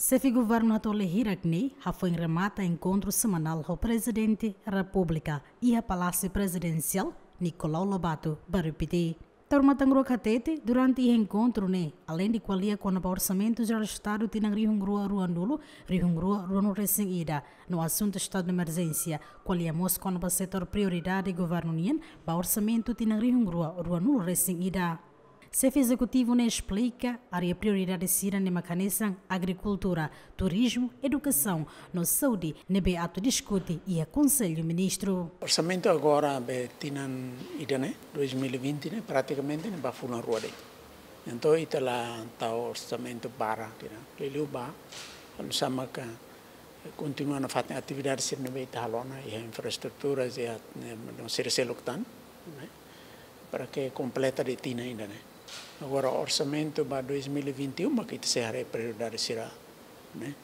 Sefi Governo Atole Hirakni foi em remata encontro semanal ao Presidente da República e a Palácio Presidencial Nicolau Lobato Barupiti. Tarma Tangro catete durante o encontro, né? Além de qualia com o orçamento do Estado tina rihungrua ruandulo, rihungrua ruano recém ida. No assunto estado de emergência, qualia mos com o setor prioridade governo nien, o orçamento tina rua ruanulo recém ida. Chefe executivo nem explica área prioridade sira nem macanesan, agricultura, turismo, educação, no saúde, nem ato discute e aconselho o ministro. Orçamento agora be tinan ida né, 2020 né, praticamente né, ba rua de. Então itala tau orçamento para né, lelu ba, sama ka continua a fazer atividades sirne be talona e infraestruturas e a ser seloctan, né, para que completa de tina ainda, né. Agora, o orçamento para 2021, que se a prioridade será, né?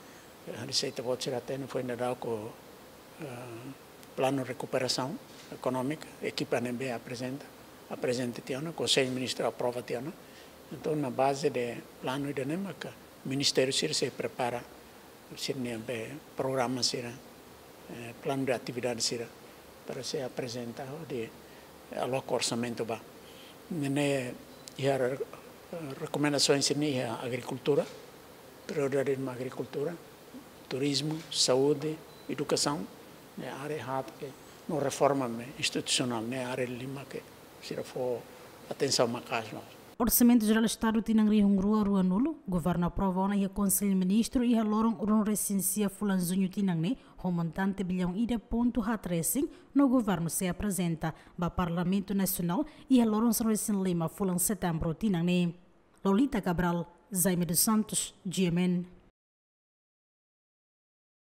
A receita pode ser até não foi nada com uh, plano de recuperação econômica, a equipa NB apresenta, apresenta ano, o Conselho Ministro aprova ano. Então, na base de plano dinâmica, o Ministério se prepara, se programa, será, eh, plano de atividade será para ser apresentado de aloca orçamento ba e as recomendações em agricultura, prioridade agricultura, turismo, saúde, educação, né, área errada que não reforma institucional, né, área lima que se for atenção uma casa. Orçamento Geral do Estado Tinangri Hungrua Rua Nulo, Governo aprova e Conselho Ministro e Loron Urun Recensia Fulanzunho o montante Bilhão Ida Ponto Hatrecing, no Governo se apresenta para o Parlamento Nacional e Loron Recen Lima Fulan Setembro Tinangni. Lolita Cabral, Jaime dos Santos, GMN.